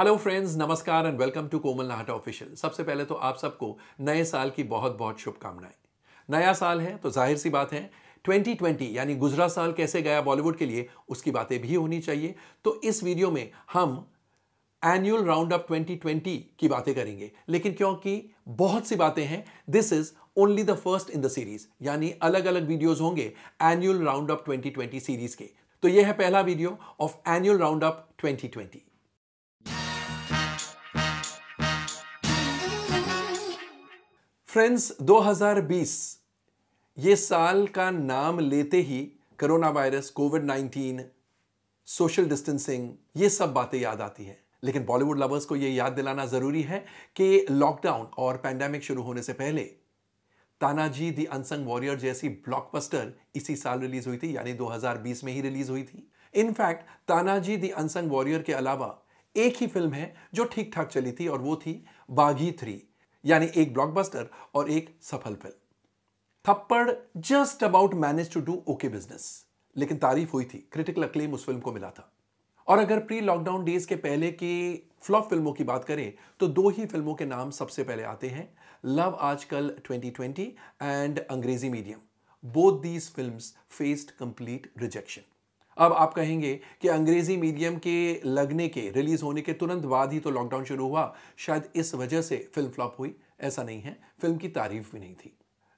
hello friends नमस्कार and welcome to Komal Nahta official सबसे पहले तो आप सबको नए साल की बहुत बहुत शुभकामनाएं नया साल है तो जाहिर सी बात है 2020 यानी गुजरा साल कैसे गया बॉलीवुड के लिए उसकी बातें भी होनी चाहिए तो इस वीडियो में हम एनुअल राउंड अप 2020 की बातें करेंगे लेकिन क्योंकि बहुत सी बातें हैं this is only the first in the series यानी अलग अलग वीडियोज होंगे एनुअल राउंड अप 2020 सीरीज के तो यह है पहला video of annual round up 2020 friends 2020 ये साल का नाम लेते ही corona virus covid 19 social distancing ये सब बातें याद आती हैं लेकिन बॉलीवुड लवर्स को ये याद दिलाना जरूरी है कि लॉकडाउन और पैंडेमिक शुरू होने से पहले तानाजी दी अनसंग वॉरियर जैसी ब्लॉकबस्टर इसी साल रिलीज हुई थी यानी 2020 में ही रिलीज हुई थी in fact Tanaji the unsung warrior के अलावा एक ही फिल्म है जो ठीक ठाक चली थी और वो थी बागी थ्री यानी एक ब्लॉकबस्टर और एक सफल film Thappad just about manage to do okay business लेकिन तारीफ हुई थी क्रिटिकल अक्लेम उस फिल्म को मिला था और अगर प्री लॉकडाउन डेज के पहले की फ्लॉप फिल्मों की बात करें तो दो ही फिल्मों के नाम सबसे पहले आते हैं लव आजकल 2020 and Angrezi medium both these film faced complete rejection अब आप कहेंगे कि अंग्रेज़ी मीडियम के लगने के रिलीज़ होने के तुरंत बाद ही तो लॉकडाउन शुरू हुआ शायद इस वजह से फिल्म फ्लॉप हुई ऐसा नहीं है फिल्म की तारीफ भी नहीं थी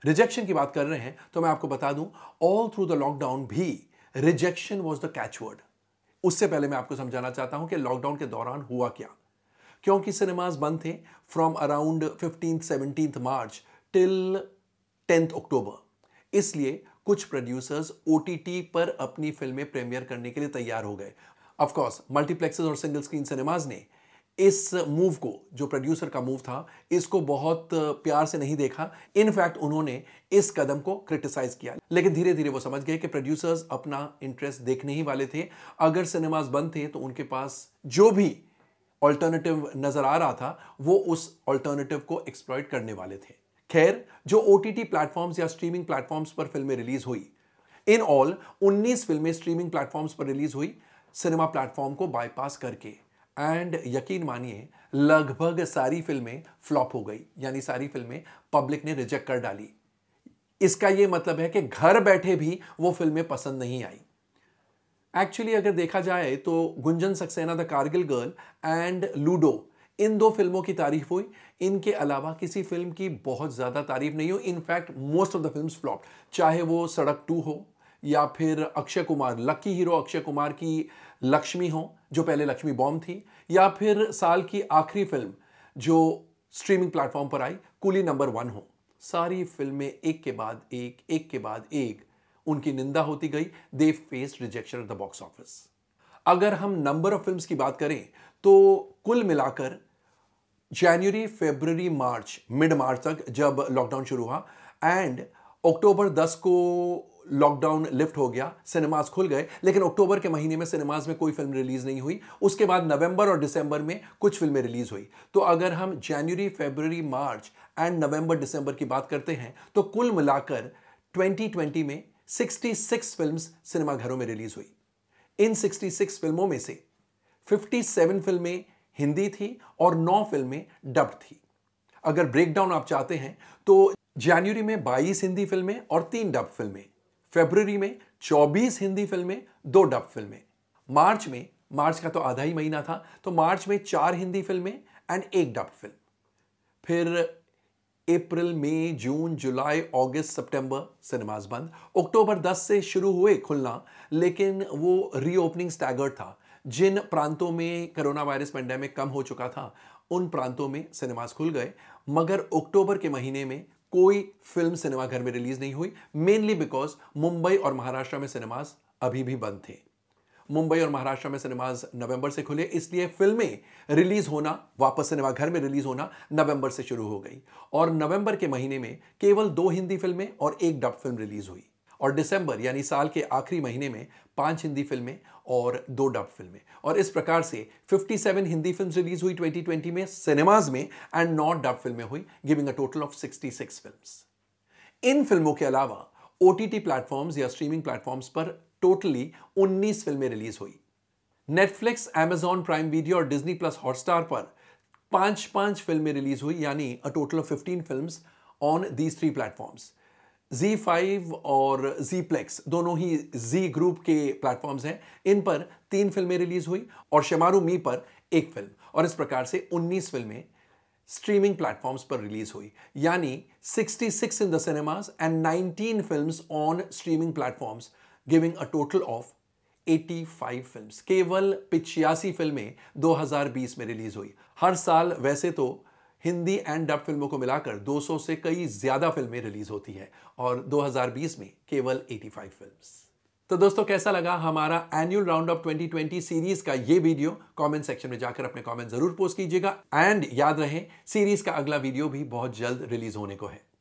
रिजेक्शन की बात कर रहे हैं तो मैं आपको बता दूं ऑल थ्रू द लॉकडाउन भी रिजेक्शन वॉज द कैचवर्ड उससे पहले मैं आपको समझाना चाहता हूं कि लॉकडाउन के दौरान हुआ क्या क्योंकि सिनेमाज बंद थे from around fifteenth seventeen March till tenth October इसलिए कुछ प्रोड्यूसर्स ओ पर अपनी फिल्में प्रीमियर करने के लिए तैयार हो गए ऑफकोर्स मल्टीप्लेक्सेस और सिंगल स्क्रीन सिनेमाज ने इस मूव को जो प्रोड्यूसर का मूव था इसको बहुत प्यार से नहीं देखा इनफैक्ट उन्होंने इस कदम को क्रिटिसाइज किया लेकिन धीरे धीरे वो समझ गए कि प्रोड्यूसर्स अपना इंटरेस्ट देखने ही वाले थे अगर सिनेमाज बंद थे तो उनके पास जो भी ऑल्टरनेटिव नज़र आ रहा था वो उस ऑल्टरनेटिव को एक्सप्लॉयट करने वाले थे खैर जो ओ टी प्लेटफॉर्म्स या स्ट्रीमिंग प्लेटफॉर्म्स पर फिल्में रिलीज हुई इन ऑल 19 फिल्में स्ट्रीमिंग प्लेटफॉर्म्स पर रिलीज हुई सिनेमा प्लेटफॉर्म को बाईपास करके एंड यकीन मानिए लगभग सारी फिल्में फ्लॉप हो गई यानी सारी फिल्में पब्लिक ने रिजेक्ट कर डाली इसका यह मतलब है कि घर बैठे भी वो फिल्में पसंद नहीं आई एक्चुअली अगर देखा जाए तो Gunjan Saxena the Kargil girl and Ludo इन दो फिल्मों की तारीफ हुई इनके अलावा किसी फिल्म की बहुत ज़्यादा तारीफ नहीं हुई in fact most of the film flop चाहे वो सड़क टू हो या फिर अक्षय कुमार लकी हीरो अक्षय कुमार की लक्ष्मी हो जो पहले लक्ष्मी बॉम्ब थी या फिर साल की आखिरी फिल्म जो स्ट्रीमिंग प्लेटफॉर्म पर आई कुली नंबर वन हो सारी फिल्में एक के बाद एक एक के बाद एक उनकी निंदा होती गई they face rejection at the box office अगर हम नंबर ऑफ फिल्म्स की बात करें तो कुल मिलाकर जनवरी फेबररी मार्च मिड मार्च तक जब लॉकडाउन शुरू हुआ एंड अक्टूबर 10 को लॉकडाउन लिफ्ट हो गया सिनेमाज खुल गए लेकिन अक्टूबर के महीने में सिनेमाज में कोई फिल्म रिलीज़ नहीं हुई उसके बाद नवंबर और दिसंबर में कुछ फिल्में रिलीज़ हुई तो अगर हम जनवरी फेबररी मार्च एंड नवंबर दिसंबर की बात करते हैं तो कुल मिलाकर 2020 में 66 फिल्म्स सिनेमाघरों में रिलीज़ हुई इन 66 फिल्मों में से 57 फिल्में हिंदी थी और नौ फिल्में डब थी अगर ब्रेकडाउन आप चाहते हैं तो जनवरी में 22 हिंदी फिल्में और तीन डब फिल्में फरवरी में 24 हिंदी फिल्में दो डब फिल्में मार्च में मार्च का तो आधा ही महीना था तो मार्च में चार हिंदी फिल्में एंड एक डब फिल्म फिर अप्रैल मई जून जुलाई अगस्त सितंबर सिनेमाज बंद अक्टूबर 10 से शुरू हुए खुलना लेकिन वो रीओपनिंग स्टैगर्ड था जिन प्रांतों में कोरोना वायरस पेंडेमिक कम हो चुका था उन प्रांतों में सिनेमाज खुल गए मगर अक्टूबर के महीने में कोई फिल्म सिनेमाघर में रिलीज नहीं हुई मेनली बिकॉज मुंबई और महाराष्ट्र में सिनेमाज अभी भी बंद थे मुंबई और महाराष्ट्र में सिनेमाज नवंबर से खुले इसलिए फिल्में रिलीज होना वापस सिनेमाघर में रिलीज होना नवंबर से शुरू हो गई और नवंबर के महीने में केवल दो हिंदी फिल्में और एक डब फिल्म रिलीज हुई और दिसंबर यानी साल के आखिरी महीने में पांच हिंदी फिल्में और दो डब फिल्में और इस प्रकार से 57 हिंदी फिल्म रिलीज हुई 2020 में सिनेमाज में एंड नॉट डब फिल्में हुई giving a total of 66 films इन फिल्मों के अलावा ओ टी प्लेटफॉर्म्स या स्ट्रीमिंग प्लेटफॉर्म्स पर टोटली 19 फिल्में रिलीज हुई नेटफ्लिक्स एमेजॉन प्राइम वीडियो और डिजनी प्लस हॉटस्टार पर पांच पांच फिल्में रिलीज हुई यानी a total of 15 films on these three platforms Z5 और Zplex दोनों ही Z ग्रुप के प्लेटफॉर्म्स हैं इन पर तीन फिल्में रिलीज हुई और शेमारू मी पर एक फिल्म और इस प्रकार से 19 फिल्में स्ट्रीमिंग प्लेटफॉर्म्स पर रिलीज हुई यानी 66 in the cinemas and 19 films on streaming platforms giving a total of 85 films केवल पिछयासी फिल्में 2020 में रिलीज हुई हर साल वैसे तो हिंदी एंड डब फिल्मों को मिलाकर 200 से कई ज़्यादा फिल्में रिलीज़ होती है और 2020 में केवल 85 फिल्म्स तो दोस्तों कैसा लगा हमारा एनुअल राउंड ऑफ 2020 सीरीज का ये वीडियो कमेंट सेक्शन में जाकर अपने कमेंट जरूर पोस्ट कीजिएगा एंड याद रहे सीरीज का अगला वीडियो भी बहुत जल्द रिलीज होने को है